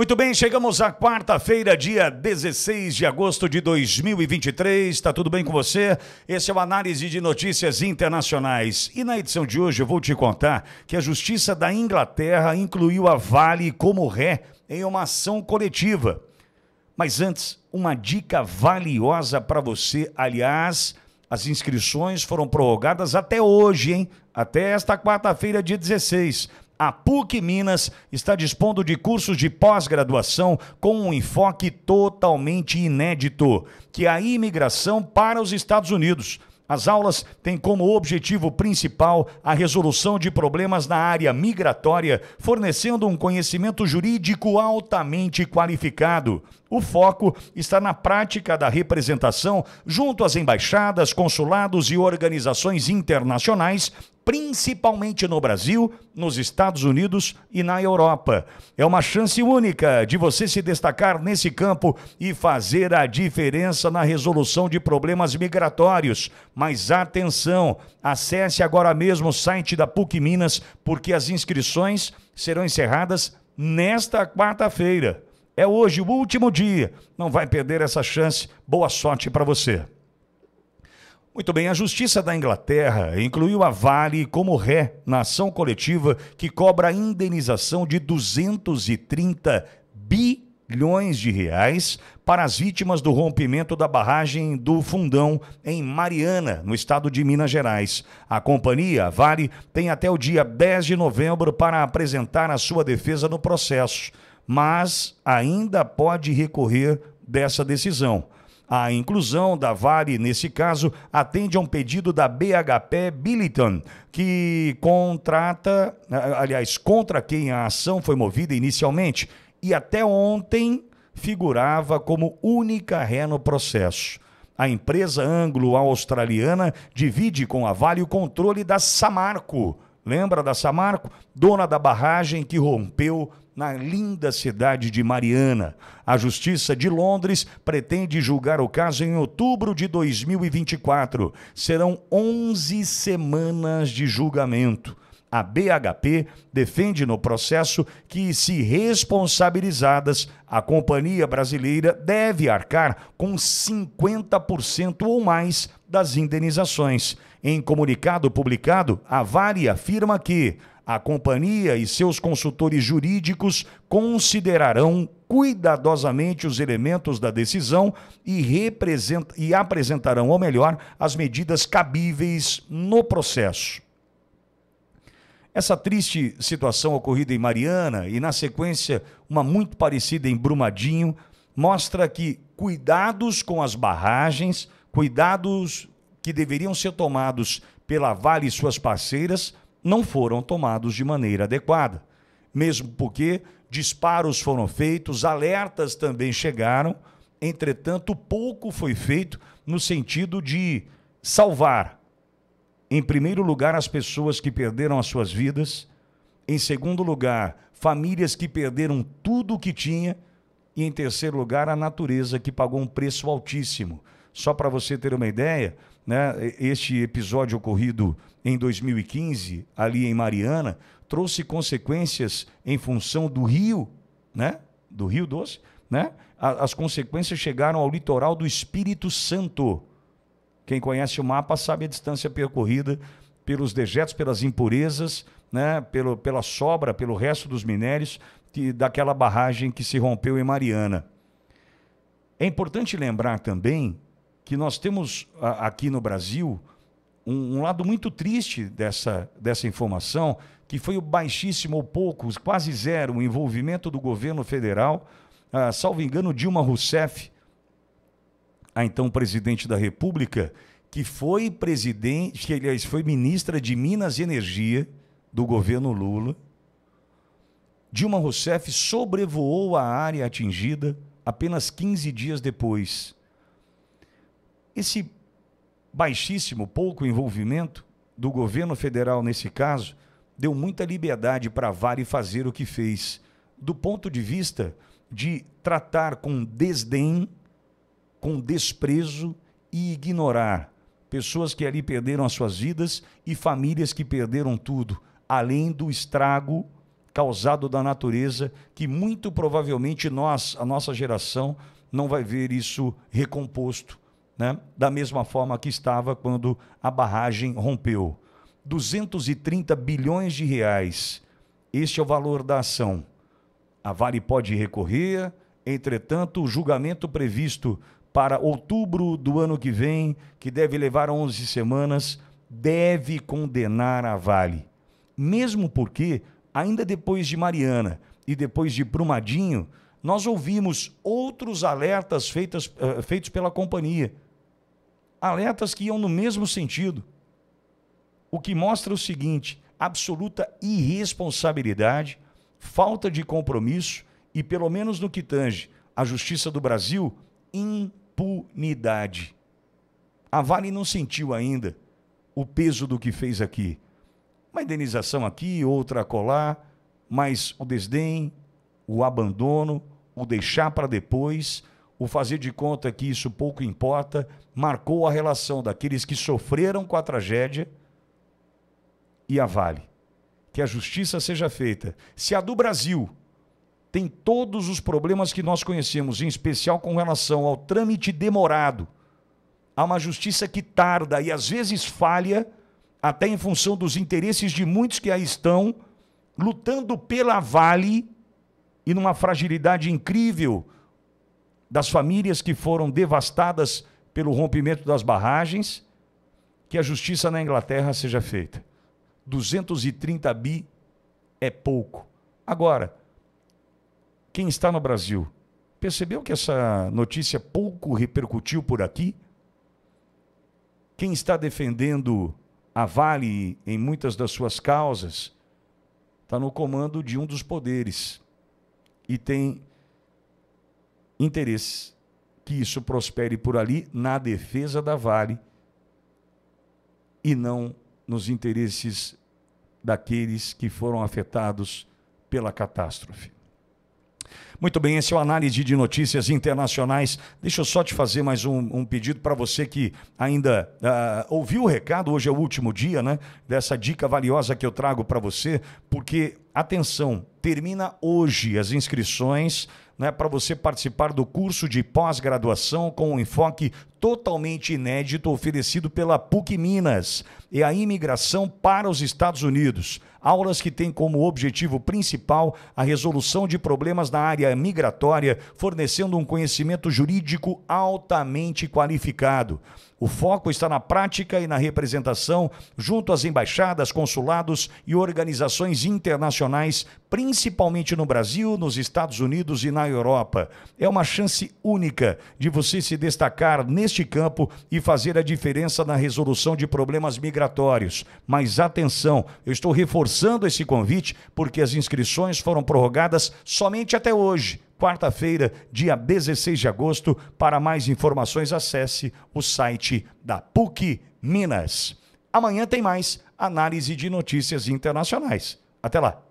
Muito bem, chegamos à quarta-feira, dia 16 de agosto de 2023. Está tudo bem com você? Esse é o Análise de Notícias Internacionais. E na edição de hoje eu vou te contar que a Justiça da Inglaterra incluiu a Vale como ré em uma ação coletiva. Mas antes, uma dica valiosa para você. Aliás, as inscrições foram prorrogadas até hoje, hein? Até esta quarta-feira, dia 16 a PUC Minas está dispondo de cursos de pós-graduação com um enfoque totalmente inédito, que é a imigração para os Estados Unidos. As aulas têm como objetivo principal a resolução de problemas na área migratória, fornecendo um conhecimento jurídico altamente qualificado. O foco está na prática da representação junto às embaixadas, consulados e organizações internacionais principalmente no Brasil, nos Estados Unidos e na Europa. É uma chance única de você se destacar nesse campo e fazer a diferença na resolução de problemas migratórios. Mas atenção, acesse agora mesmo o site da PUC Minas, porque as inscrições serão encerradas nesta quarta-feira. É hoje o último dia. Não vai perder essa chance. Boa sorte para você. Muito bem, a Justiça da Inglaterra incluiu a Vale como ré na ação coletiva que cobra a indenização de 230 bilhões de reais para as vítimas do rompimento da barragem do Fundão em Mariana, no estado de Minas Gerais. A companhia a Vale tem até o dia 10 de novembro para apresentar a sua defesa no processo, mas ainda pode recorrer dessa decisão. A inclusão da Vale, nesse caso, atende a um pedido da BHP Billiton, que contrata, aliás, contra quem a ação foi movida inicialmente e até ontem figurava como única ré no processo. A empresa anglo-australiana divide com a Vale o controle da Samarco. Lembra da Samarco? Dona da barragem que rompeu na linda cidade de Mariana. A Justiça de Londres pretende julgar o caso em outubro de 2024. Serão 11 semanas de julgamento. A BHP defende no processo que, se responsabilizadas, a companhia brasileira deve arcar com 50% ou mais das indenizações. Em comunicado publicado, a Vale afirma que a companhia e seus consultores jurídicos considerarão cuidadosamente os elementos da decisão e, e apresentarão, ou melhor, as medidas cabíveis no processo. Essa triste situação ocorrida em Mariana e, na sequência, uma muito parecida em Brumadinho, mostra que cuidados com as barragens, cuidados que deveriam ser tomados pela Vale e suas parceiras, não foram tomados de maneira adequada, mesmo porque disparos foram feitos, alertas também chegaram, entretanto, pouco foi feito no sentido de salvar, em primeiro lugar, as pessoas que perderam as suas vidas, em segundo lugar, famílias que perderam tudo o que tinha, e em terceiro lugar, a natureza que pagou um preço altíssimo. Só para você ter uma ideia, né, este episódio ocorrido em 2015, ali em Mariana, trouxe consequências em função do rio, né, do Rio Doce, né, as consequências chegaram ao litoral do Espírito Santo. Quem conhece o mapa sabe a distância percorrida pelos dejetos, pelas impurezas, né, pelo, pela sobra, pelo resto dos minérios que, daquela barragem que se rompeu em Mariana. É importante lembrar também que nós temos a, aqui no Brasil um, um, lado muito triste dessa, dessa informação, que foi o baixíssimo, ou pouco, quase zero, o envolvimento do governo federal, ah, salvo engano, Dilma Rousseff, a então presidente da República, que foi presidente, que aliás foi ministra de Minas e Energia do governo Lula. Dilma Rousseff sobrevoou a área atingida apenas 15 dias depois esse baixíssimo, pouco envolvimento do governo federal nesse caso deu muita liberdade para a Vale fazer o que fez, do ponto de vista de tratar com desdém, com desprezo e ignorar pessoas que ali perderam as suas vidas e famílias que perderam tudo, além do estrago causado da natureza, que muito provavelmente nós, a nossa geração, não vai ver isso recomposto né? da mesma forma que estava quando a barragem rompeu. 230 bilhões de reais. Este é o valor da ação. A Vale pode recorrer, entretanto, o julgamento previsto para outubro do ano que vem, que deve levar 11 semanas, deve condenar a Vale. Mesmo porque, ainda depois de Mariana e depois de Brumadinho, nós ouvimos outros alertas feitas, uh, feitos pela companhia alertas que iam no mesmo sentido. O que mostra o seguinte: absoluta irresponsabilidade, falta de compromisso e, pelo menos no que tange a justiça do Brasil, impunidade. A Vale não sentiu ainda o peso do que fez aqui. Uma indenização aqui, outra acolá, mas o desdém, o abandono, o deixar para depois, o fazer de conta que isso pouco importa, marcou a relação daqueles que sofreram com a tragédia e a Vale. Que a justiça seja feita. Se a do Brasil tem todos os problemas que nós conhecemos, em especial com relação ao trâmite demorado, a uma justiça que tarda e às vezes falha, até em função dos interesses de muitos que aí estão, lutando pela Vale e numa fragilidade incrível das famílias que foram devastadas pelo rompimento das barragens, que a justiça na Inglaterra seja feita. 230 bi é pouco. Agora, quem está no Brasil, percebeu que essa notícia pouco repercutiu por aqui? Quem está defendendo a Vale em muitas das suas causas está no comando de um dos poderes e tem interesse que isso prospere por ali na defesa da Vale e não nos interesses daqueles que foram afetados pela catástrofe. Muito bem, esse é o análise de notícias internacionais. Deixa eu só te fazer mais um, um pedido para você que ainda uh, ouviu o recado. Hoje é o último dia, né? Dessa dica valiosa que eu trago para você, porque atenção, termina hoje as inscrições né, para você participar do curso de pós-graduação com um enfoque totalmente inédito oferecido pela PUC Minas e a imigração para os Estados Unidos. Aulas que têm como objetivo principal a resolução de problemas na área migratória, fornecendo um conhecimento jurídico altamente qualificado. O foco está na prática e na representação junto às embaixadas, consulados e organizações internacionais, principalmente no Brasil, nos Estados Unidos e na Europa. É uma chance única de você se destacar nesse neste campo e fazer a diferença na resolução de problemas migratórios. Mas atenção, eu estou reforçando esse convite porque as inscrições foram prorrogadas somente até hoje, quarta-feira, dia 16 de agosto. Para mais informações, acesse o site da PUC Minas. Amanhã tem mais análise de notícias internacionais. Até lá!